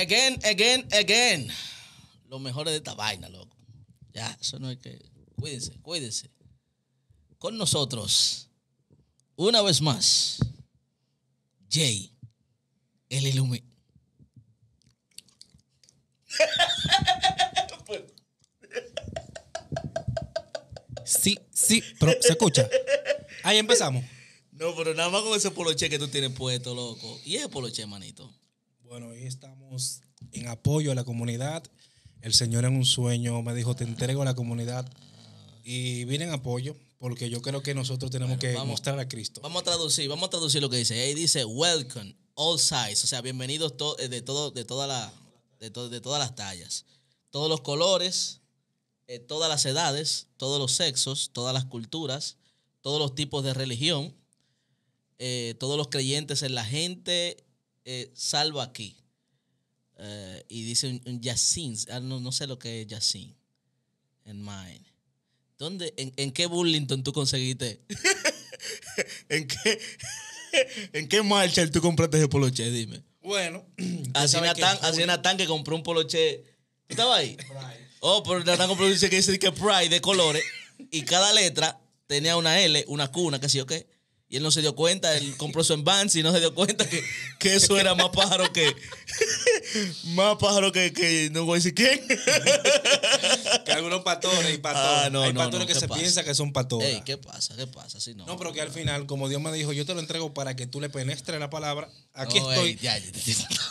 again, again, again. Lo mejor de esta vaina, loco. Ya, eso no es que. Cuídense, cuídense. Con nosotros, una vez más, Jay, el ilumi. Sí, sí, pero se escucha. Ahí empezamos. No, pero nada más con ese poloche que tú tienes puesto, loco. Y ese poloche, manito. Bueno, hoy estamos en apoyo a la comunidad. El Señor en un sueño me dijo, te entrego a la comunidad. Y vine en apoyo porque yo creo que nosotros tenemos que mostrar a Cristo. Vamos a traducir, vamos a traducir lo que dice. Ahí dice, welcome, all sides. O sea, bienvenidos eh, de, todo, de, toda la, de, todas las tallas. Todos los colores, eh, todas las edades, todos los sexos, todas las culturas, todos los tipos de religión. Eh, todos los creyentes en la gente eh, salvo aquí. Eh, y dice un, un ah, no, sé lo que es Yacin en mine. ¿Dónde, en, qué Burlington tú conseguiste? ¿En qué, ¿En qué marcha tú compraste ese poloche? Dime. Bueno. Así Natán, así que compró un poloche. ¿estaba ahí? Pride. Oh, pero Natán compró un que dice que Pride de colores y cada letra tenía una L, una cuna que sí o qué. Y él no se dio cuenta, él compró su Vans y no se dio cuenta que, eso era más pájaro que. más pájaro que, que no voy a decir quién. que algunos pastores y ah, pastores. hay que se piensa que son pastores. ¿qué pasa? ¿Qué pasa? Si no, pero que al final, como Dios me dijo, yo te lo entrego para que tú le penestres la palabra. Aquí estoy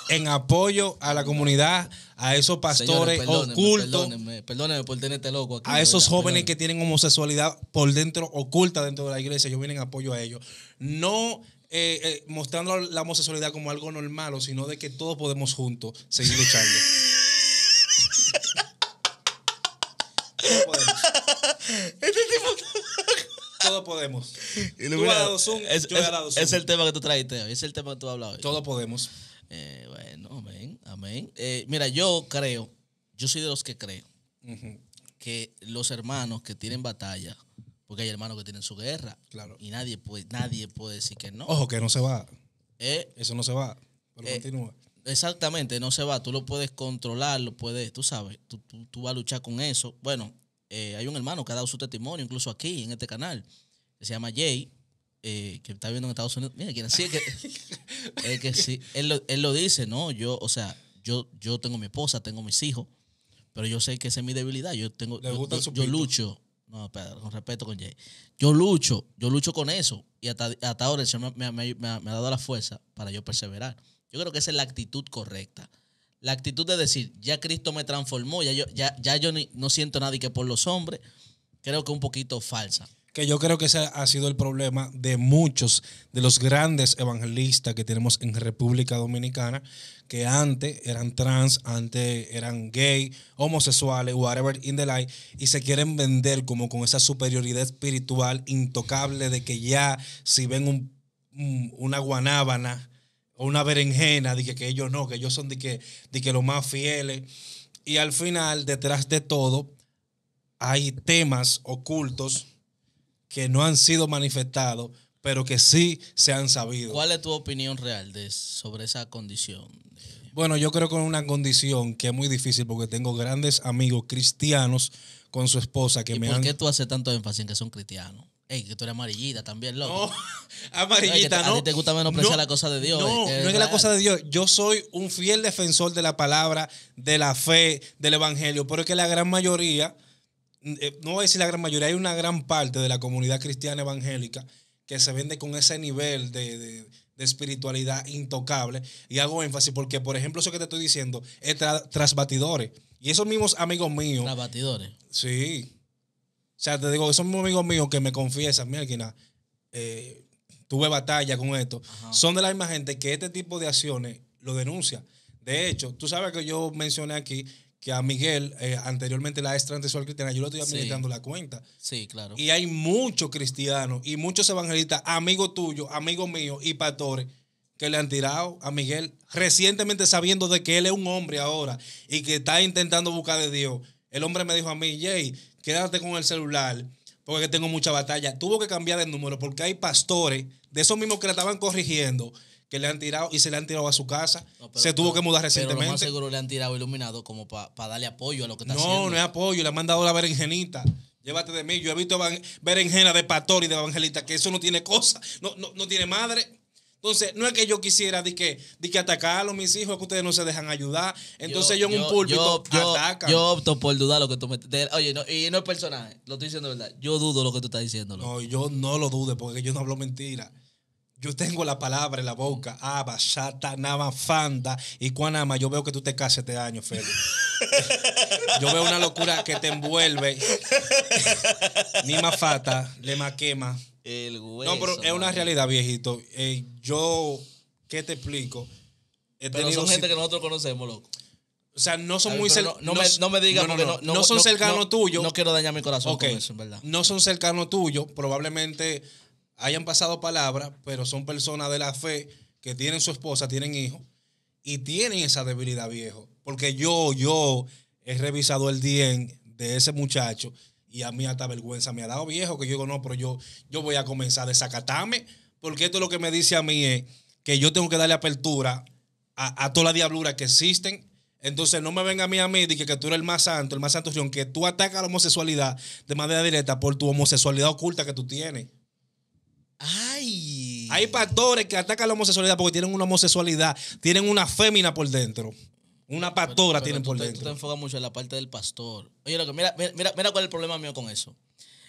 en apoyo a la comunidad, a esos pastores ocultos. Perdóneme por tenerte este loco A esos jóvenes que tienen homosexualidad por dentro, oculta dentro de la iglesia. Yo vine en apoyo a ellos. No eh, eh, mostrando la homosexualidad como algo normal, sino de que todos podemos juntos seguir luchando. podemos. es, el tema que tú traiste. hoy, es el tema que tú has hablado hoy. Todos podemos. Eh, bueno, amén, amén. Eh, mira, yo creo, yo soy de los que creo que los hermanos que tienen batalla, porque hay hermanos que tienen su guerra, claro. y nadie puede, nadie puede decir que no. Ojo, que no se va. Eh, eso no se va, pero continúa. Exactamente, no se va. Tú lo puedes controlar, lo puedes, tú sabes, tú, vas a luchar con eso. Bueno, hay un hermano que ha dado su testimonio, incluso aquí, en este canal, se llama Jay, eh, que está viviendo en Estados Unidos. Mira, quien así que, es sí, él lo, dice, ¿no? Yo, o sea, yo, yo tengo mi esposa, tengo mis hijos, pero yo sé que esa es mi debilidad. Yo tengo, yo, lucho, no, con respeto con Jay, yo lucho, yo lucho con eso. Y hasta, ahora el Señor me, ha dado la fuerza para yo perseverar. Yo creo que esa es la actitud correcta. La actitud de decir, ya Cristo me transformó, ya yo, ya, ya yo no siento nada y que por los hombres, creo que un poquito falsa que yo creo que ese ha sido el problema de muchos de los grandes evangelistas que tenemos en República Dominicana, que antes eran trans, antes eran gay, homosexuales, whatever in the light, y se quieren vender como con esa superioridad espiritual intocable de que ya si ven una guanábana o una berenjena, de que, ellos no, que ellos son de que, de que los más fieles. Y al final, detrás de todo, hay temas ocultos que no han sido manifestados, pero que sí se han sabido. ¿Cuál es tu opinión real de, sobre esa condición? Bueno, yo creo que es una condición que es muy difícil porque tengo grandes amigos cristianos con su esposa que ¿Y me ¿Por qué tú haces tanto énfasis en que son cristianos? Ey, que tú eres amarillita también, loco. amarillita, no. A ti te gusta menospreciar la cosa de Dios. No, no es que la cosa de Dios. Yo soy un fiel defensor de la palabra, de la fe, del evangelio, pero es que la gran mayoría eh, no voy a decir la gran mayoría, hay una gran parte de la comunidad cristiana evangélica que se vende con ese nivel de, espiritualidad intocable. Y hago énfasis porque, por ejemplo, eso que te estoy diciendo es tras Y esos mismos amigos míos. Tras Sí. O sea, te digo, esos mismos amigos míos que me confiesan, mira, que eh, tuve batalla con esto. Son de la misma gente que este tipo de acciones lo denuncia. De hecho, tú sabes que yo mencioné aquí que a Miguel, eh, anteriormente la extra antes cristiana, yo le estoy administrando la cuenta. Sí, claro. Y hay muchos cristianos y muchos evangelistas, amigos tuyos, amigos míos y pastores, que le han tirado a Miguel recientemente sabiendo de que él es un hombre ahora y que está intentando buscar de Dios. El hombre me dijo a mí, Jay, quédate con el celular porque tengo mucha batalla. Tuvo que cambiar de número porque hay pastores de esos mismos que la estaban corrigiendo que le han tirado y se le han tirado a su casa. se tuvo que mudar recientemente. Pero seguro le han tirado iluminado como para darle apoyo a lo que está no, haciendo. No, no es apoyo, le han mandado la berenjenita. Llévate de mí. Yo he visto berenjena de pastor y de evangelista, que eso no tiene cosa, no, no, no tiene madre. Entonces, no es que yo quisiera de que, de que atacarlo, mis hijos, es que ustedes no se dejan ayudar. Entonces, yo, en un púlpito yo, ataca. Yo opto por dudar lo que tú me. oye, no, y no es personaje, lo estoy diciendo de verdad. Yo dudo lo que tú estás diciendo. No, yo no lo dude, porque yo no hablo mentira. Yo tengo la palabra en la boca. Aba, Shata, Nava, Fanda. Y Cuanama, yo veo que tú te casas este año, Félix. yo veo una locura que te envuelve. Ni Fata, Lema Quema. El hueso, no, pero es una realidad, viejito. Eh, yo, ¿qué te explico? pero son gente que nosotros conocemos, loco. O sea, no son muy cercanos. No, me, digas porque no, son cercanos tuyos. No quiero dañar mi corazón con eso, en verdad. No son cercanos tuyos. Probablemente hayan pasado palabras, pero son personas de la fe que tienen su esposa, tienen hijos y tienen esa debilidad viejo. Porque yo, yo he revisado el DIEN de ese muchacho y a mí hasta vergüenza me ha dado viejo, que yo digo, no, pero yo, yo voy a comenzar a desacatarme, porque esto es lo que me dice a mí es eh, que yo tengo que darle apertura a, toda la diablura que existen. Entonces no me venga a mí a mí y que, que, tú eres el más santo, el más santo, que tú atacas la homosexualidad de manera directa por tu homosexualidad oculta que tú tienes. Ay. Hay pastores que atacan la homosexualidad porque tienen una homosexualidad, tienen una fémina por dentro. Una pastora tienen por dentro. te mucho en la parte del pastor. Oye, mira, mira, mira cuál es el problema mío con eso.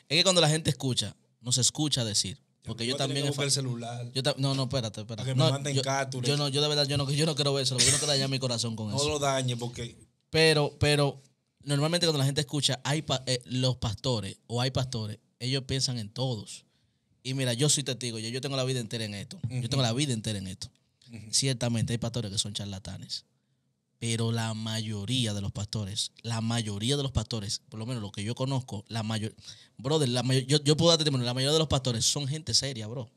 Es que cuando la gente escucha, no se escucha decir. Porque yo también el celular. no, no, espérate, espérate. yo, no, yo de verdad, yo no, yo no quiero eso. Yo no quiero dañar mi corazón con eso. No lo dañe porque. Pero, pero normalmente cuando la gente escucha, hay eh, los pastores o hay pastores, ellos piensan en todos. Y mira, yo soy testigo, yo, yo tengo la vida entera en esto. Yo tengo la vida entera en esto. Ciertamente hay pastores que son charlatanes, pero la mayoría de los pastores, la mayoría de los pastores, por lo menos lo que yo conozco, la mayor, brother, la yo, yo puedo darte testimonio, la mayoría de los pastores son gente seria, bro.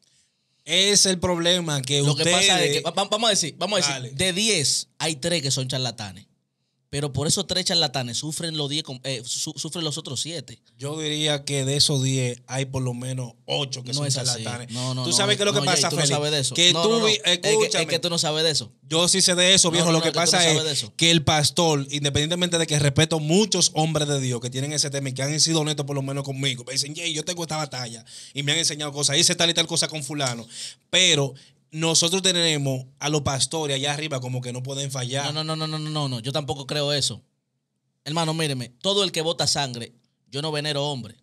Es el problema que Lo que pasa es que, vamos a decir, vamos a decir, de 10 hay 3 que son charlatanes. Pero por eso tres charlatanes sufren los, diez, eh, sufren los otros siete. Yo diría que de esos diez hay por lo menos ocho que no son es charlatanes. No, no, tú sabes qué es lo que pasa, Felipe. tú No sabes de eso. Que tú, escúchame. Es que, tú no sabes de eso. Yo sí sé de eso, viejo. lo que, pasa es que el pastor, independientemente de que respeto muchos hombres de Dios que tienen ese tema y que han sido honestos por lo menos conmigo, me dicen, yo tengo esta batalla y me han enseñado cosas, hice tal y tal cosa con fulano. Pero nosotros tenemos a los pastores allá arriba como que no pueden fallar. No, no, no, no, no, no, no. Yo tampoco creo eso. Hermano, míreme, todo el que vota sangre, yo no venero hombre.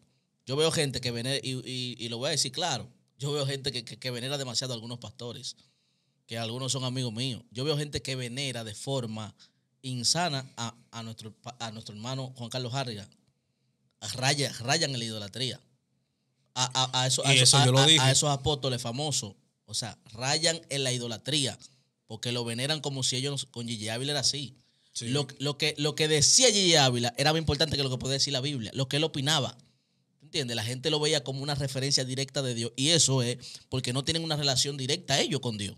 Yo veo gente que venera, y, lo voy a decir claro, yo veo gente que, venera demasiado a algunos pastores, que algunos son amigos míos. Yo veo gente que venera de forma insana a, nuestro, a nuestro hermano Juan Carlos Jarriga. rayan en la idolatría. A, a, a, a, esos apóstoles famosos. O sea, rayan en la idolatría, porque lo veneran como si ellos con Gigi Ávila era así. Lo, lo, que, lo que decía Gigi Ávila era más importante que lo que puede decir la Biblia, lo que él opinaba. ¿Entiendes? La gente lo veía como una referencia directa de Dios. Y eso es porque no tienen una relación directa ellos con Dios.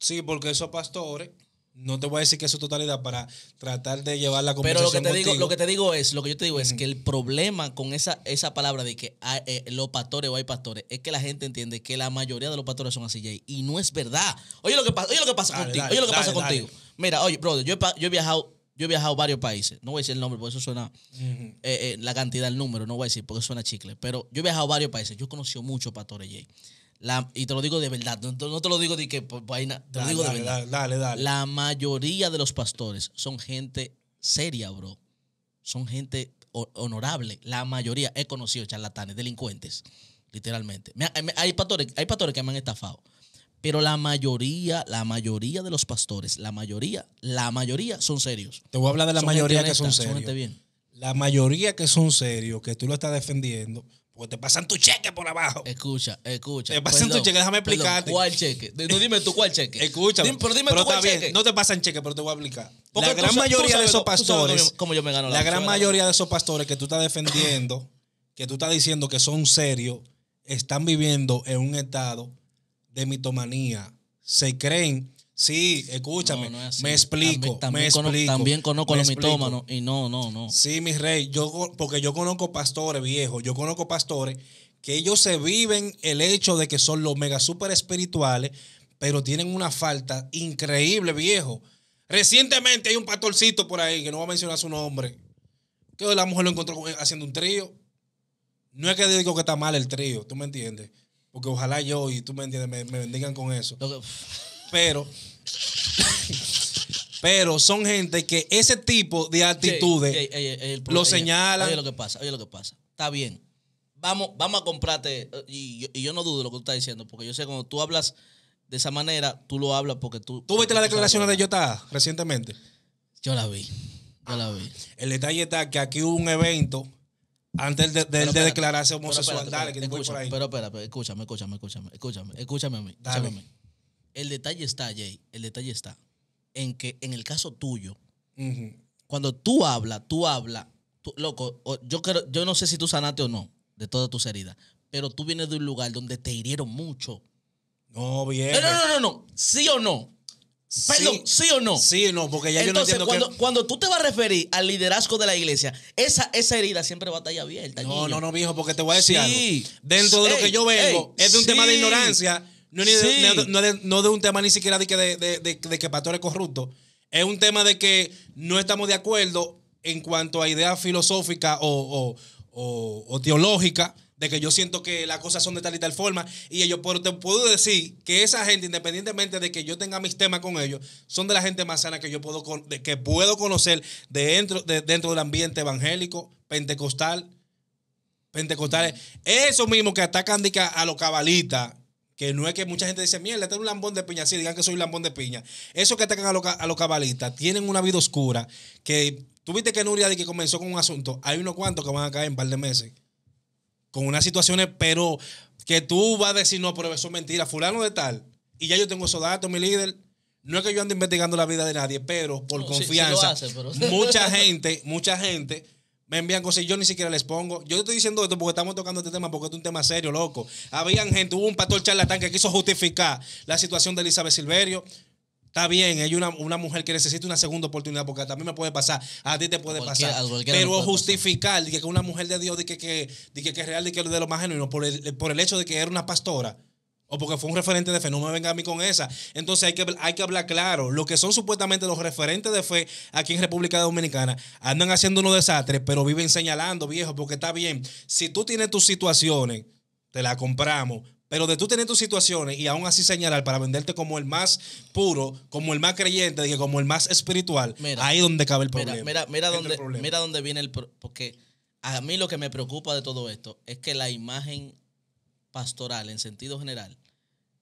Sí, porque esos pastores no te voy a decir que es su totalidad para tratar de llevar la conversación Pero lo que te, digo, lo que te digo es, lo que yo te digo es que el problema con esa, esa palabra de que eh, los pastores o hay pastores es que la gente entiende que la mayoría de los pastores son así, Jay, y no es verdad. Oye lo que, oye lo que pasa contigo, oye lo que pasa contigo. Mira, oye, brother, yo he, viajado yo he viajado a varios países. No voy a decir el nombre porque eso suena. Eh, eh, la cantidad, el número, no voy a decir porque suena chicle. Pero yo he viajado a varios países. Yo he conocido muchos pastores Jay y te lo digo de verdad, no, te lo digo de que vaina, te lo digo de verdad. Dale, dale, La mayoría de los pastores son gente seria, bro. Son gente honorable. La mayoría he conocido charlatanes, delincuentes, literalmente. Eh, hay pastores, hay pastores que me han estafado. Pero la mayoría, la mayoría de los pastores, la mayoría, la mayoría son serios. Te voy a hablar de la mayoría que son serios. La mayoría que son serios, que tú lo estás defendiendo, porque te pasan tu cheque por abajo. Escucha, escucha. Te pasan tu cheque, déjame explicarte. ¿Cuál cheque? No, dime tú cuál cheque. Escucha. pero dime tú cuál cheque. No te pasan cheque, pero te voy a explicar. Porque la gran mayoría de esos pastores. como yo, me gano la, la gran mayoría de esos pastores que tú estás defendiendo, que tú estás diciendo que son serios, están viviendo en un estado de mitomanía. Se creen Sí, escúchame, me explico, también, Conozco, también conozco los mitómanos y no, no, no. Sí, mi rey, yo porque yo conozco pastores viejos, yo conozco pastores que ellos se viven el hecho de que son los mega super espirituales, pero tienen una falta increíble, viejo. Recientemente hay un pastorcito por ahí, que no va a mencionar su nombre, que la mujer lo encontró haciendo un trío. No es que digo que está mal el trío, ¿tú me entiendes? Porque ojalá yo y tú me entiendes, me, me bendigan con eso. Pero. Pero son gente que ese tipo de actitudes lo señalan. Oye lo que pasa, oye lo que pasa. Está bien. Vamos, vamos a comprarte. Y yo, no dudo lo que tú estás diciendo, porque yo sé cuando tú hablas de esa manera, tú lo hablas porque tú. ¿Tú viste las declaraciones de Yota recientemente? Yo la vi. Yo la vi. Ah, el detalle está que aquí hubo un evento antes de, de, declararse homosexual. Pero, Dale, que por ahí. Pero escúchame, escúchame, escúchame, escúchame, escúchame mí. Escúchame el detalle está, Jay, el detalle está en que en el caso tuyo, cuando tú hablas, tú hablas, loco, yo, creo, yo no sé si tú sanaste o no de todas tus heridas, pero tú vienes de un lugar donde te hirieron mucho. No, bien. No, no, no, no, sí o no. Perdón, sí, o no. Sí o no, porque ya yo no entiendo cuando, cuando tú te vas a referir al liderazgo de la iglesia, esa, esa herida siempre va a estar abierta. No, no, no, viejo, porque te voy a decir algo. Dentro de lo que yo vengo, es de un tema de ignorancia no, ni de, no, un tema ni siquiera de que, de, que Pastor es corrupto. Es un tema de que no estamos de acuerdo en cuanto a ideas filosóficas o, o, teológicas de que yo siento que las cosas son de tal y tal forma. Y yo te puedo decir que esa gente, independientemente de que yo tenga mis temas con ellos, son de la gente más sana que yo puedo, que puedo conocer dentro, de, dentro del ambiente evangélico, pentecostal, Pentecostales. Eso mismo que atacan a los cabalistas que no es que mucha gente dice, mierda, tengo este un lambón de piña. Sí, digan que soy un lambón de piña. Eso que atacan a, los, a los cabalistas tienen una vida oscura. Que tú viste que Nuria de que comenzó con un asunto. Hay unos cuantos que van a caer en un par de meses. Con unas situaciones, pero que tú vas a decir, no, pero eso es mentira. Fulano de tal. Y ya yo tengo esos datos, mi líder. No es que yo ande investigando la vida de nadie, pero por confianza. Mucha gente, mucha gente me envían cosas y yo ni siquiera les pongo. Yo te estoy diciendo esto porque estamos tocando este tema, porque es un tema serio, loco. Habían gente, hubo un pastor charlatán que quiso justificar la situación de Elizabeth Silverio. Está bien, es una, una mujer que necesita una segunda oportunidad, porque también me puede pasar, a ti te puede pasar. Pero justificar pasar. que una mujer de Dios, de que, que, es real, de que es de lo más genuino, por el, por el hecho de que era una pastora o porque fue un referente de fe, no me venga a mí con esa. Entonces hay que, hay que hablar claro. Lo que son supuestamente los referentes de fe aquí en República Dominicana andan haciendo unos desastres, pero viven señalando, viejo, porque está bien. Si tú tienes tus situaciones, te la compramos. Pero de tú tener tus situaciones y aún así señalar para venderte como el más puro, como el más creyente, como el más espiritual, ahí donde cabe el problema. Mira, dónde, viene el... Porque a mí lo que me preocupa de todo esto es que la imagen pastoral en sentido general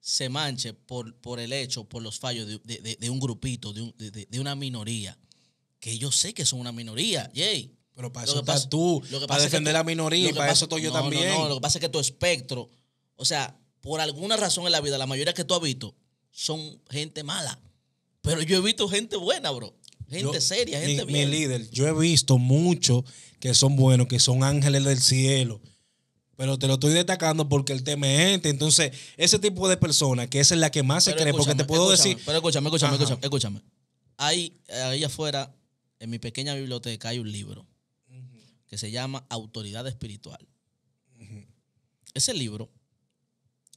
se manche por, por el hecho, por los fallos de, un grupito, de, un, de, una minoría, que yo sé que son una minoría, Jay. Pero para eso tú, para defender la minoría, para eso estoy yo también. No, lo que pasa es que tu espectro, o sea, por alguna razón en la vida, la mayoría que tú has visto son gente mala. Pero yo he visto gente buena, bro. Gente seria, gente Mi líder, yo he visto muchos que son buenos, que son ángeles del cielo, pero te lo estoy destacando porque el tema es este. Entonces, ese tipo de persona que es la que más se cree, porque te puedo decir. Pero escúchame, escúchame, escúchame, Ahí, afuera, en mi pequeña biblioteca, hay un libro que se llama Autoridad Espiritual. Ese libro,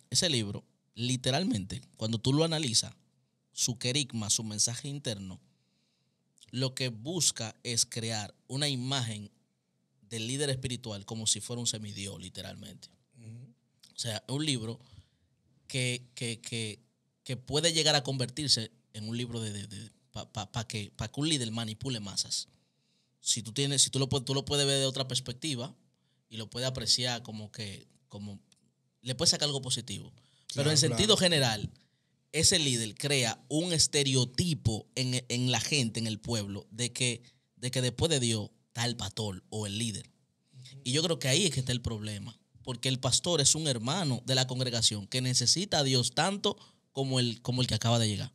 ese libro, literalmente, cuando tú lo analizas, su querigma, su mensaje interno, lo que busca es crear una imagen del líder espiritual como si fuera un semidios, literalmente. O sea, un libro que, que, puede llegar a convertirse en un libro de, de, para que, un líder manipule masas. Si tú, tienes, si tú, lo, tú lo puedes ver de otra perspectiva y lo puedes apreciar como que como, le puedes sacar algo positivo. Pero en sentido general, ese líder crea un estereotipo en, en, la gente, en el pueblo, de que, de que después de Dios está el pastor o el líder. Y yo creo que ahí es que está el problema, porque el pastor es un hermano de la congregación que necesita a Dios tanto como el, como el que acaba de llegar.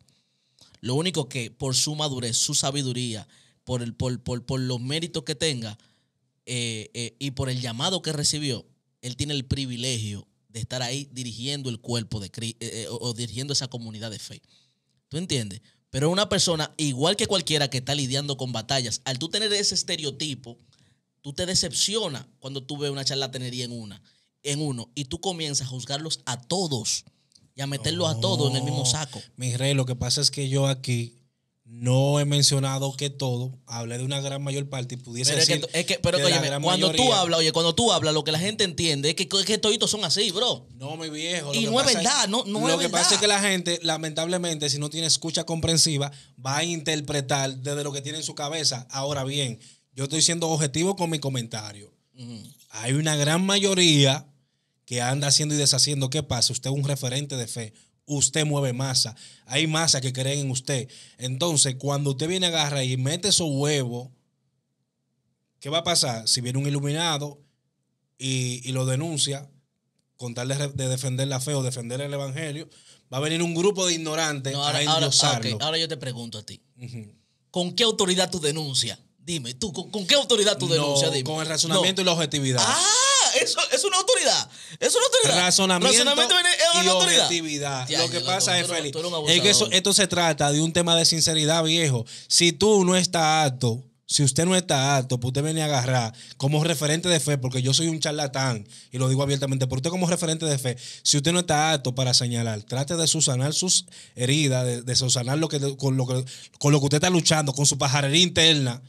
Lo único que por su madurez, su sabiduría, por, el, por, por, los méritos que tenga eh, eh, y por el llamado que recibió, él tiene el privilegio de estar ahí dirigiendo el cuerpo de Cristo eh, o, dirigiendo esa comunidad de fe. ¿Tú entiendes? Pero una persona, igual que cualquiera que está lidiando con batallas, al tú tener ese estereotipo, tú te decepcionas cuando tú ves una charlatanería en una, en uno, y tú comienzas a juzgarlos a todos y a meterlos a todos en el mismo oh, saco. Mi rey, lo que pasa es que yo aquí no he mencionado que todo, hablé de una gran mayor parte y pudiese pero decir. Es que, pero cuando tú hablas, oye, cuando tú hablas, lo que la gente entiende es que, estos son así, bro. No, mi viejo. Y no es verdad, no, es verdad. Lo que pasa es que la gente, lamentablemente, si no tiene escucha comprensiva, va a interpretar desde lo que tiene en su cabeza. Ahora bien, yo estoy siendo objetivo con mi comentario. Hay una gran mayoría que anda haciendo y deshaciendo. ¿Qué pasa? Usted es un referente de fe usted mueve masa. Hay masa que creen en usted. Entonces, cuando usted viene, a agarra y mete su huevo, ¿qué va a pasar? Si viene un iluminado y, lo denuncia, con tal de, defender la fe o defender el evangelio, va a venir un grupo de ignorantes ahora, a ahora, ahora, yo te pregunto a ti. ¿Con qué autoridad tú denuncias? Dime, tú, ¿con, qué autoridad tú denuncias? Con el razonamiento y la objetividad. ¡Ah! es una autoridad. Es una autoridad. Razonamiento, es una y autoridad. lo que pasa es, que eso, esto se trata de un tema de sinceridad, viejo. Si tú no estás apto, si usted no está alto pues usted viene a agarrar como referente de fe, porque yo soy un charlatán y lo digo abiertamente, pero usted como referente de fe, si usted no está alto para señalar, trate de susanar sus heridas, de, de susanar lo que, con, lo que, con lo que usted está luchando, con su pajarería interna.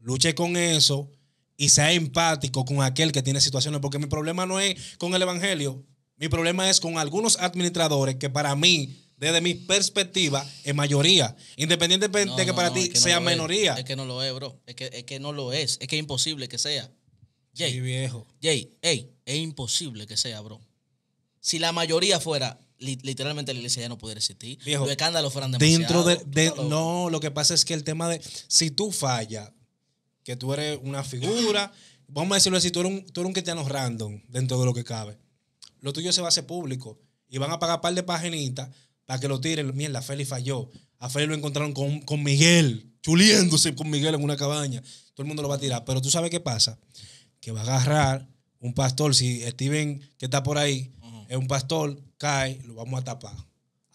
Luche con eso y sea empático con aquel que tiene situaciones, porque mi problema no es con el Evangelio, mi problema es con algunos administradores que para mí, desde mi perspectiva, es mayoría, independientemente de que para ti sea minoría. Es. que no lo es, bro, es que, es no lo es, es que es imposible que sea. Jay, viejo. Jay, hey, es imposible que sea, bro. Si la mayoría fuera literalmente la iglesia ya no pudiera existir. Viejo, los escándalos fueran demasiado. Dentro de, no, lo que pasa es que el tema de si tú fallas, que tú eres una figura, vamos a decirlo así, tú eres, un, cristiano random dentro de lo que cabe. Lo tuyo se va a hacer público y van a pagar un par de paginitas para que lo tiren. Mierda, Feli falló. A Feli lo encontraron con, Miguel, chuliéndose con Miguel en una cabaña. Todo el mundo lo va a tirar. Pero tú sabes qué pasa. Que va a agarrar un pastor. Si Steven, que está por ahí, es un pastor, cae, lo vamos a tapar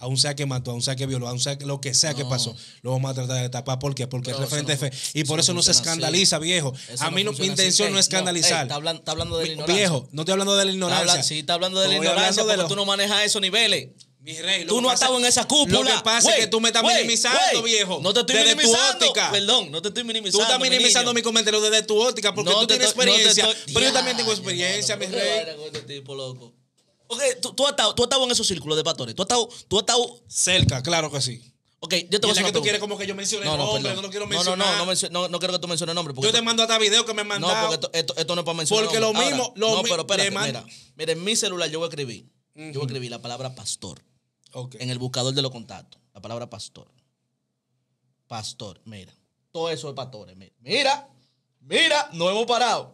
aún sea que mató, aún sea que violó, aún sea que lo que sea que pasó, lo vamos a tratar de tapar. ¿Por qué? Porque es referente fe. Y por eso no, se escandaliza, viejo. a mí mi intención no es escandalizar. está, hablando, de la ignorancia. Viejo, no estoy hablando de la ignorancia. sí, está hablando de la ignorancia tú no manejas esos niveles. Mi rey, tú no has estado en esa cúpula. Lo que pasa es que tú me estás minimizando, viejo. No te estoy desde minimizando. Tu óptica. Perdón, no te estoy minimizando. Tú estás minimizando mi, comentario desde tu óptica porque tú tienes experiencia. pero yo también tengo experiencia, mi rey. Este tipo loco tú, has, estado, tú has estado en esos círculos de pastores? Tú has estado, tú has estado... Cerca, claro que sí. Ok, yo te voy a que tú quieres como que yo mencione el nombre, no lo quiero mencionar. no, no, no, no quiero que tú menciones el nombre. yo te mando hasta video que me han No, porque esto, no es para mencionar Porque lo mismo- lo no, pero mira. Mira, en mi celular yo escribí, Yo escribí la palabra pastor Ok. en el buscador de los contactos. La palabra pastor. Pastor, mira. Todo eso es pastores. Mira, mira, no hemos parado.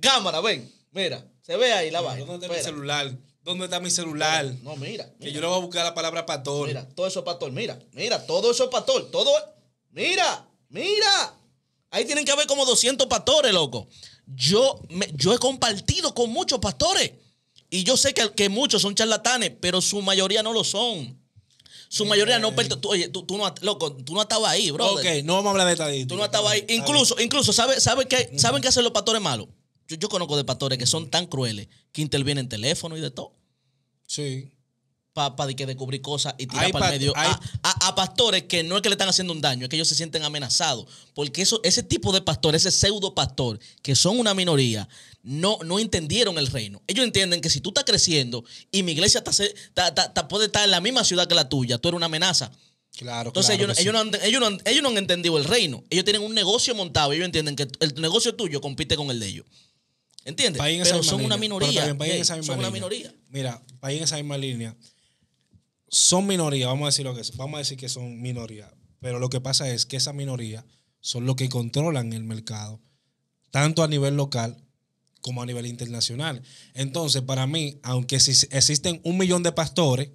Cámara, ven, mira. Se ve ahí la vaina. ¿Dónde está mi celular? ¿Dónde está mi celular? No, mira, Que yo le voy a buscar la palabra pastor. Mira, todo eso es pastor. Mira, mira, todo eso es pastor. Todo. Mira, mira. Ahí tienen que haber como 200 pastores, loco. Yo, yo he compartido con muchos pastores. Y yo sé que, que muchos son charlatanes, pero su mayoría no lo son. Su mayoría no eh. Oye, tú, tú, no, loco, tú no estabas ahí, bro. Ok, no vamos a hablar de estadística. Tú no estabas ahí. Incluso, incluso, sabe saben qué hacen los pastores malos? Yo, conozco de pastores que son tan crueles que intervienen teléfono y de todo. Sí. Para que descubrir cosas y tirar para el medio. A, pastores que no es que le están haciendo un daño, es que ellos se sienten amenazados. Porque eso, ese tipo de pastores, ese pseudo pastor, que son una minoría, no, no entendieron el reino. Ellos entienden que si tú estás creciendo y mi iglesia está, puede estar en la misma ciudad que la tuya, tú eres una amenaza. Claro, Entonces ellos, ellos, no ellos no han entendido el reino. Ellos tienen un negocio montado. Ellos entienden que el negocio tuyo compite con el de ellos. ¿Entiendes? Pero son una minoría. son una minoría. Mira, país en esa misma línea. Son minoría, vamos a decir lo que Vamos a decir que son minoría. Pero lo que pasa es que esa minoría son los que controlan el mercado, tanto a nivel local como a nivel internacional. Entonces, para mí, aunque si existen un millón de pastores,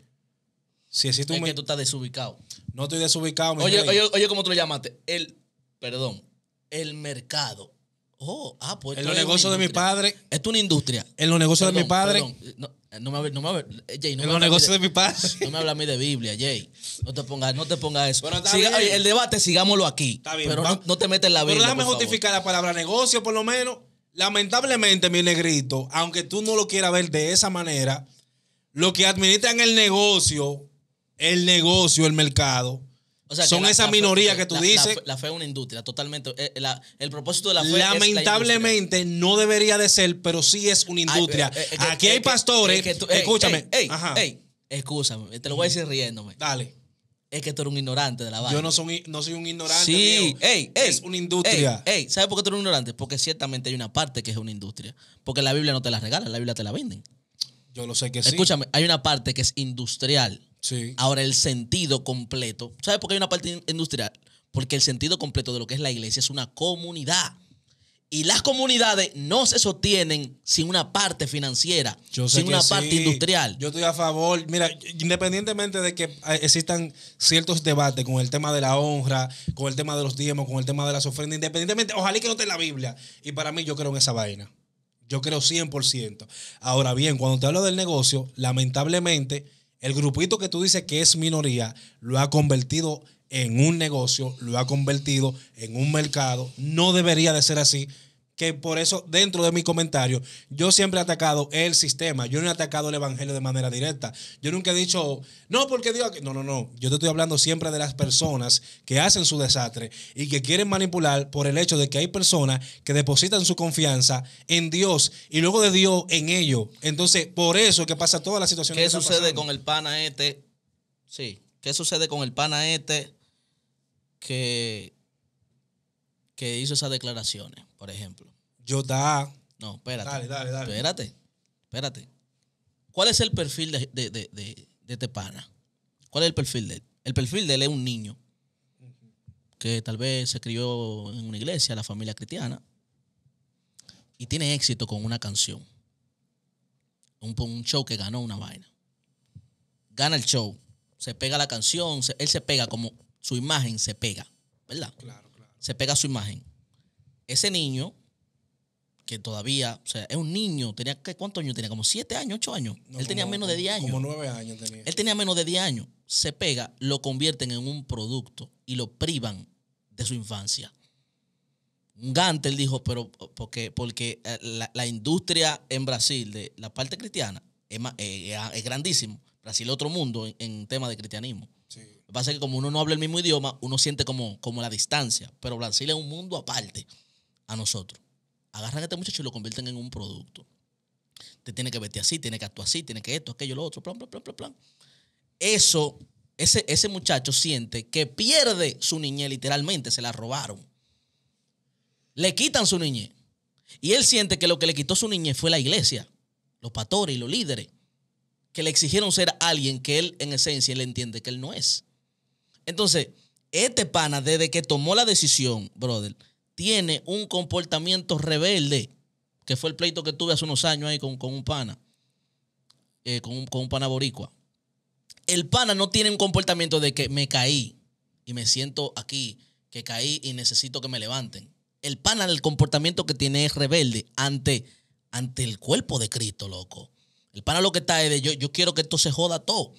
si existe un es tú estás desubicado. No estoy desubicado. Oye, oye, oye, ¿cómo tú lo llamaste? El, perdón, el mercado Oh, ah, pues. En los negocios de mi padre. es una industria. En los negocios de mi padre. Eh, no, me no me eh, Jay, no En los negocios de, mi padre. No me habla a mí de Biblia, Jay. No te pongas no te ponga eso. el debate sigámoslo aquí. pero no, te metas en la Biblia. Pero déjame justificar la palabra negocio, por lo menos. Lamentablemente, mi negrito, aunque tú no lo quieras ver de esa manera, lo que administran el negocio, el negocio, el mercado, son esa minoría que tú dices. La, fe es una industria, totalmente. Eh, el propósito de la fe Lamentablemente es la no debería de ser, pero sí es una industria. Aquí hay pastores. escúchame. Ey, escúchame, te lo voy a decir riéndome. Dale. Es que tú eres un ignorante de la base. Yo no soy, un ignorante. Sí, es una industria. ¿Sabes por qué tú eres un ignorante? Porque ciertamente hay una parte que es una industria. Porque la Biblia no te la regala, la Biblia te la venden. Yo lo sé que sí. Escúchame, hay una parte que es industrial. Ahora, el sentido completo. ¿Sabes por qué hay una parte industrial? Porque el sentido completo de lo que es la iglesia es una comunidad. Y las comunidades no se sostienen sin una parte financiera, sin una parte industrial. Yo estoy a favor. Mira, independientemente de que eh, existan ciertos debates con el tema de la honra, con el tema de los diezmos, con el tema de las ofrendas, independientemente, ojalá que no esté en la Biblia. Y para mí yo creo en esa vaina. Yo creo 100%. Ahora bien, cuando te hablo del negocio, lamentablemente el grupito que tú dices que es minoría lo ha convertido en un negocio, lo ha convertido en un mercado. No debería de ser así que por eso dentro de mi comentario yo siempre he atacado el sistema, yo no he atacado el evangelio de manera directa. Yo nunca he dicho, no, porque Dios, no, no, no, yo te estoy hablando siempre de las personas que hacen su desastre y que quieren manipular por el hecho de que hay personas que depositan su confianza en Dios y luego de Dios en ellos. Entonces, por eso es que pasa toda la situación. ¿Qué sucede con el pana este? Sí, ¿qué sucede con el pana este que, que hizo esas declaraciones? por ejemplo. Yo da. No, espérate. Dale, dale, dale. Espérate, espérate. ¿Cuál es el perfil de, de, de, de, de Tepana? Este ¿Cuál es el perfil de él? El perfil de él es un niño que tal vez se crió en una iglesia, la familia cristiana, y tiene éxito con una canción. Un, un show que ganó una vaina. Gana el show, se pega la canción, él se pega como su imagen se pega, ¿verdad? Claro, claro. Se pega su imagen ese niño, que todavía, o sea, es un niño, tenía ¿cuántos años tenía? Como siete años, ocho años. él tenía menos de diez años. Como nueve años tenía. Él tenía menos de diez años. Se pega, lo convierten en un producto y lo privan de su infancia. Gantel él dijo, pero porque, porque eh, la, industria en Brasil de la parte cristiana es, grandísima. Eh, eh, grandísimo. Brasil es otro mundo en, tema de cristianismo. Lo que pasa es que como uno no habla el mismo idioma, uno siente como, como la distancia. Pero Brasil es un mundo aparte a nosotros. Agarran a este muchacho y lo convierten en un producto. Te tiene que vestir así, tiene que actuar así, tiene que esto, aquello, lo otro, plan, plan, plan, Eso, ese, ese muchacho siente que pierde su niñez literalmente, se la robaron. Le quitan su niñez. Y él siente que lo que le quitó su niñez fue la iglesia, los pastores y los líderes, que le exigieron ser alguien que él en esencia le entiende que él no es. Entonces, este pana, desde que tomó la decisión, brother, tiene un comportamiento rebelde, que fue el pleito que tuve hace unos años ahí con, un pana, eh, con, un, pana boricua. El pana no tiene un comportamiento de que me caí y me siento aquí, que caí y necesito que me levanten. El pana, el comportamiento que tiene es rebelde ante, ante el cuerpo de Cristo, loco. El pana lo que está es de yo, yo quiero que esto se joda todo,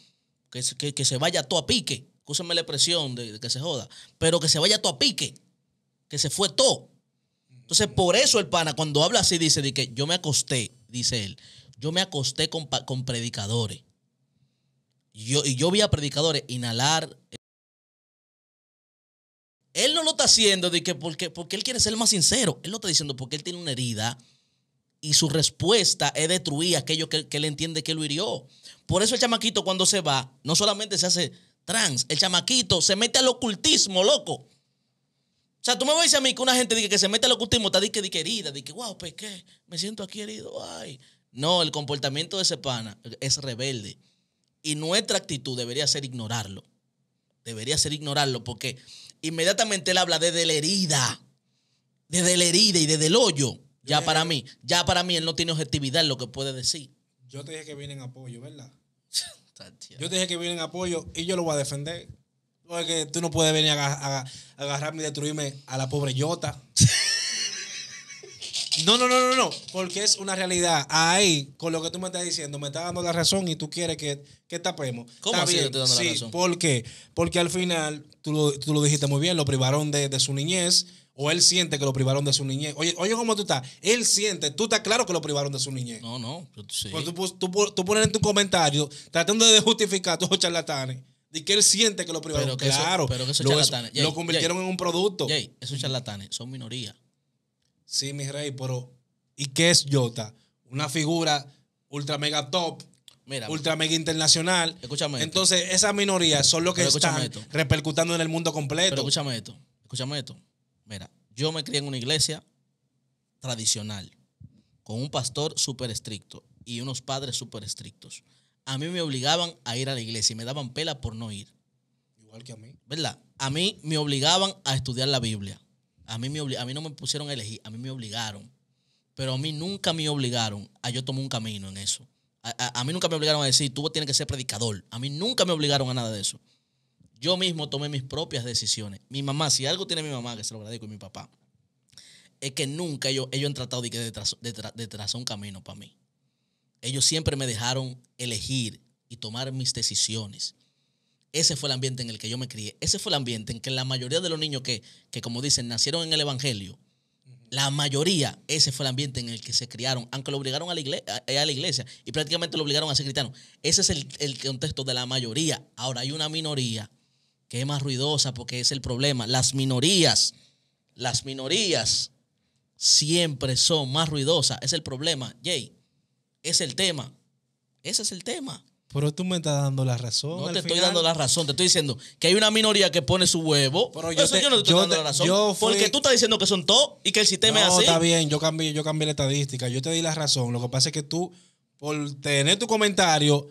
que, que, se vaya todo a pique. Escúchame la expresión de que se joda, pero que se vaya todo a pique que se fue todo. Entonces, por eso el pana, cuando habla así, dice de que yo me acosté, dice él, yo me acosté con, predicadores. Yo, y yo vi a predicadores inhalar. Él no lo está haciendo de que porque, porque él quiere ser más sincero. Él lo está diciendo porque él tiene una herida y su respuesta es destruir aquello que, que, él entiende que lo hirió. Por eso el chamaquito cuando se va, no solamente se hace trans, el chamaquito se mete al ocultismo, loco. O sea, tú me vas a decir a mí que una gente dice que se mete al ocultismo está de que, herida, de que, wow, qué, me siento aquí herido, ay. No, el comportamiento de ese pana es rebelde. Y nuestra actitud debería ser ignorarlo. Debería ser ignorarlo porque inmediatamente él habla desde la herida. Desde la herida y desde el hoyo. Ya para mí, ya para mí él no tiene objetividad en lo que puede decir. Yo te dije que viene en apoyo, ¿verdad? yo te dije que viene en apoyo y yo lo voy a defender tú no puedes venir a, agarrarme y destruirme a la pobre Yota. no, no, no, no, no. Porque es una realidad. Ahí, con lo que tú me estás diciendo, me estás dando la razón y tú quieres que, tapemos. ¿Cómo así te dando la razón? ¿Por qué? Porque al final, tú lo, dijiste muy bien, lo privaron de, su niñez o él siente que lo privaron de su niñez. Oye, oye, ¿cómo tú estás? Él siente, tú estás claro que lo privaron de su niñez. No, no, sí. Pues tú, tú, tú, pones en tu comentario, tratando de justificar a tus charlatanes, de que él siente que lo privaron. que claro, pero que lo, convirtieron en un producto. Es esos charlatanes son minorías. Sí, mi rey, pero ¿y qué es Jota? Una figura ultra mega top. Mira, ultra mega internacional. Escúchame. Entonces, esas minorías son lo que están repercutando en el mundo completo. Pero escúchame esto. Escúchame esto. Mira, yo me crié en una iglesia tradicional, con un pastor súper estricto y unos padres súper estrictos a mí me obligaban a ir a la iglesia y me daban pela por no ir. Igual que a mí. ¿Verdad? A mí me obligaban a estudiar la Biblia. A mí, me a mí no me pusieron a elegir, a mí me obligaron. Pero a mí nunca me obligaron a yo tomar un camino en eso. A, mí nunca me obligaron a decir, tú tienes que ser predicador. A mí nunca me obligaron a nada de eso. Yo mismo tomé mis propias decisiones. Mi mamá, si algo tiene mi mamá, que se lo agradezco, y mi papá, es que nunca ellos, ellos han tratado de, de, trazar un camino para mí. Ellos siempre me dejaron elegir y tomar mis decisiones. Ese fue el ambiente en el que yo me crié. Ese fue el ambiente en que la mayoría de los niños que, como dicen, nacieron en el Evangelio, la mayoría, ese fue el ambiente en el que se criaron, aunque lo obligaron a la, iglesia, a la iglesia y prácticamente lo obligaron a ser cristiano. Ese es el, el contexto de la mayoría. Ahora hay una minoría que es más ruidosa porque es el problema. Las minorías, las minorías siempre son más ruidosas. Es el problema, Jay es el tema. Ese es el tema. Pero tú me estás dando la razón. No te estoy dando la razón, te estoy diciendo que hay una minoría que pone su huevo. Pero yo, yo no te estoy dando la razón. Porque tú estás diciendo que son todos y que el sistema es así. No, Está bien, yo cambié, yo cambié la estadística, yo te di la razón. Lo que pasa es que tú, por tener tu comentario,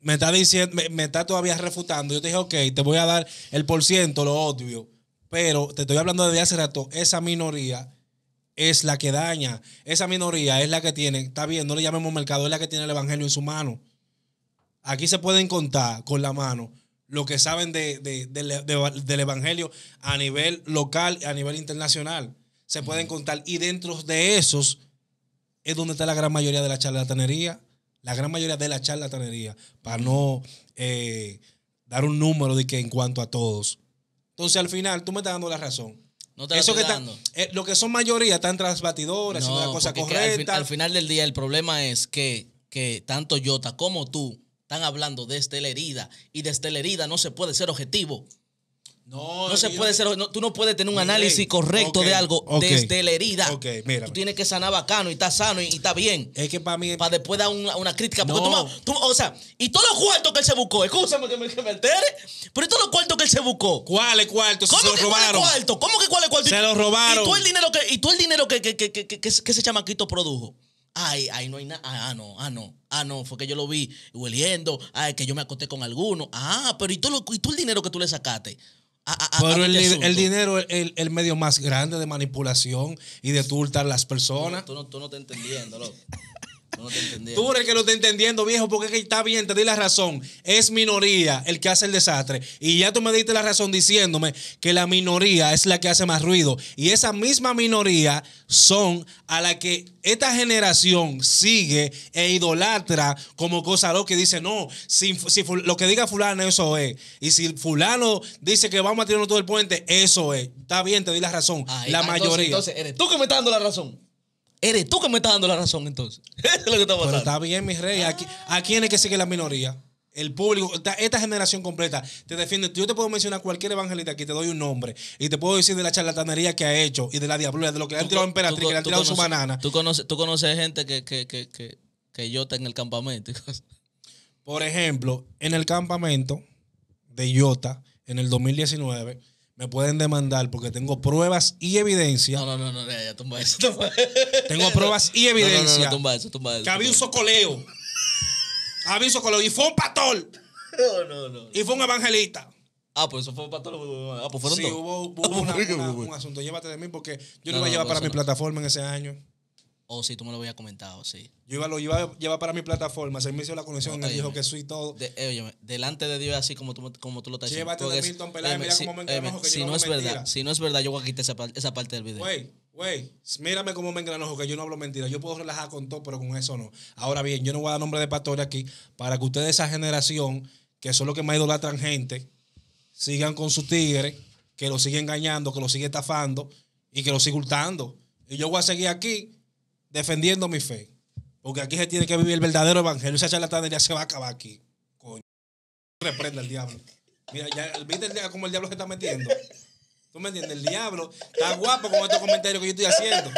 me estás diciendo, me, me todavía refutando. Yo te dije, ok, te voy a dar el por ciento, lo obvio. Pero te estoy hablando desde hace rato, esa minoría es la que daña, esa minoría es la que tiene, está bien, no le llamemos mercado, es la que tiene el evangelio en su mano. Aquí se pueden contar con la mano lo que saben del evangelio a nivel local a nivel internacional. Se pueden contar y dentro de esos es donde está la gran mayoría de la charlatanería, la gran mayoría de la charlatanería, para no eh, dar un número de que en cuanto a todos. Entonces al final tú me estás dando la razón eso que eh, lo que son mayoría están tras batidoras, una cosa correcta. Al, final del día, el problema es que, que tanto Jota como tú están hablando de la herida y de la herida no se puede ser objetivo. No, se puede ser, tú no puedes tener un análisis correcto de algo desde la herida. mira tú tienes que sanar bacano y está sano y, está bien. Es que para mí. Para después dar una, crítica. Porque tú, o sea, y todos los cuartos que él se buscó, escúchame que me, que pero y todos los cuartos que él se buscó. ¿Cuáles cuartos? ¿Cómo que cuáles cuartos? ¿Cómo que cuáles cuartos? Se los robaron. Y todo el dinero que, y el dinero que, que, que, que, ese chamaquito produjo. Ay, ay, no hay nada. Ah, ah, no, ah, no. Ah, no, fue que yo lo vi hueliendo. Ay, que yo me acosté con alguno. Ah, pero ¿y todo, y todo el dinero que tú le sacaste? Pero el, dinero es el, medio más grande de manipulación y de turtar a las personas. Tú no, entendiendo, loco. Tú, eres el que lo está entendiendo, viejo, porque es que está bien, te di la razón. Es minoría el que hace el desastre. Y ya tú me diste la razón diciéndome que la minoría es la que hace más ruido. Y esa misma minoría son a la que esta generación sigue e idolatra como cosa lo que dice, no, si, lo que diga fulano, eso es. Y si fulano dice que vamos a tirarnos todo el puente, eso es. Está bien, te di la razón. Ah, la mayoría. Entonces, eres tú que me estás dando la razón. Eres tú que me estás dando la razón entonces. está está bien, mi rey. Aquí, ah. quién es que sigue la minoría. El público, esta, generación completa te defiende. Yo te puedo mencionar cualquier evangelista aquí, te doy un nombre y te puedo decir de la charlatanería que ha hecho y de la diablura, de lo que le han tirado a Emperatriz, que le han tirado su banana. Tú conoces, tú conoces gente que, que, que, que, que yota en el campamento. Por ejemplo, en el campamento de Yota en el 2019 me pueden demandar porque tengo pruebas y evidencia. No, no, no, no, ya, tumba eso, Tengo pruebas y evidencia. No, no, eso, tumba eso. Que había un socoleo. había un socoleo. Y fue un pastor. No, no, no. Y fue un evangelista. Ah, pues eso fue un pastor. Ah, pues fueron sí, hubo, un asunto. Llévate de mí porque yo no, lo iba a llevar para mi plataforma en ese año. O si tú me lo habías comentado, sí. Yo iba, lo iba a llevar para mi plataforma, se me hizo la conexión, Me dijo que soy todo. Eh, delante de Dios así como tú, como lo estás diciendo. Milton mira si, cómo me si no, es verdad, Si no es verdad, yo voy a quitar esa, parte del video. Güey, güey, mírame cómo me engranojo, que yo no hablo mentira. Yo puedo relajar con todo, pero con eso no. Ahora bien, yo no voy a dar nombre de pastor aquí para que ustedes de esa generación, que son los que más idolatran gente, sigan con su tigre, que lo sigue engañando, que lo sigue estafando y que lo sigue hurtando. Y yo voy a seguir aquí defendiendo mi fe. Porque aquí se tiene que vivir el verdadero evangelio. Esa charlatanería se va a acabar aquí. Coño. Reprenda al diablo. Mira, ya viste el, como el diablo se está metiendo. ¿Tú me entiendes? El diablo está guapo con estos comentarios que yo estoy haciendo.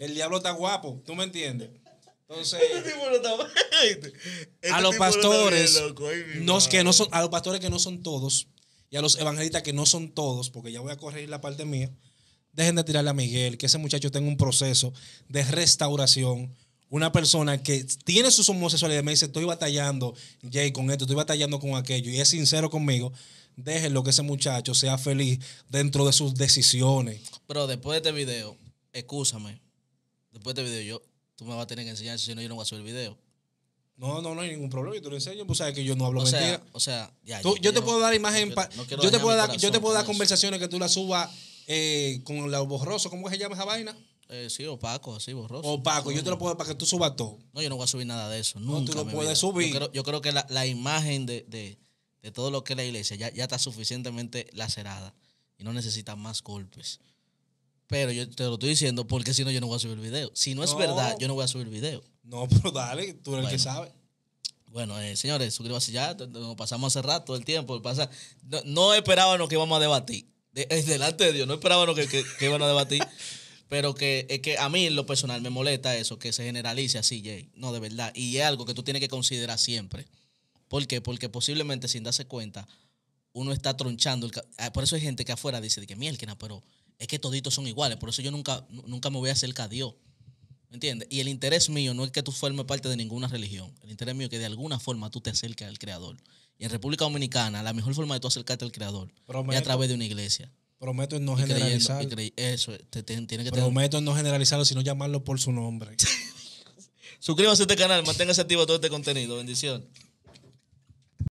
El diablo está guapo, ¿tú me entiendes? Entonces, este este a los pastores, que no son, a los pastores que no son todos, y a los evangelistas que no son todos, porque ya voy a corregir la parte mía, dejen de tirarle a Miguel, que ese muchacho tenga un proceso de restauración. Una persona que tiene sus homosexualidades me dice, estoy batallando, Jay, con esto, estoy batallando con aquello, y es sincero conmigo, déjenlo que ese muchacho sea feliz dentro de sus decisiones. Pero después de este video, escúchame, después de este video, yo, tú me vas a tener que enseñar, si no, yo no voy a subir el video. No, no, no hay ningún problema. Yo te lo enseño, pues sabes que yo no hablo o o sea, yo, te puedo dar imagen. yo, te puedo dar, yo te puedo dar conversaciones que tú las subas eh, con la borroso, ¿cómo se llama esa vaina? Eh, sí, opaco, así, borroso. Opaco, yo te lo puedo para que tú subas todo. No, yo no voy a subir nada de eso. Nunca no, tú lo puedes subir. Yo creo, que la, imagen de, de, todo lo que es la iglesia ya, está suficientemente lacerada y no necesita más golpes. Pero yo te lo estoy diciendo porque si no, yo no voy a subir el video. Si no, es verdad, yo no voy a subir video. No, pero dale, tú eres el que sabe. Bueno, eh, señores, suscríbase ya. Nos pasamos hace rato el tiempo. Pasa, no, no esperábamos que íbamos a debatir es delante de Dios, no esperábamos que, que, iban a debatir. Pero que, es que a mí en lo personal me molesta eso, que se generalice así, Jay. No, de verdad. Y es algo que tú tienes que considerar siempre. ¿Por qué? Porque posiblemente sin darse cuenta, uno está tronchando. Ah, por eso hay gente que afuera dice, de que mielquina, pero es que toditos son iguales. Por eso yo nunca, nunca me voy a acercar a Dios. ¿Me entiendes? Y el interés mío no es que tú formes parte de ninguna religión. El interés mío es que de alguna forma tú te acerques al Creador. Y en República Dominicana, la mejor forma de tú acercarte al Creador es a través de una iglesia. Prometo no eso, Prometo no generalizarlo, sino llamarlo por su nombre. Suscríbase a este canal, manténgase activo todo este contenido. Bendición.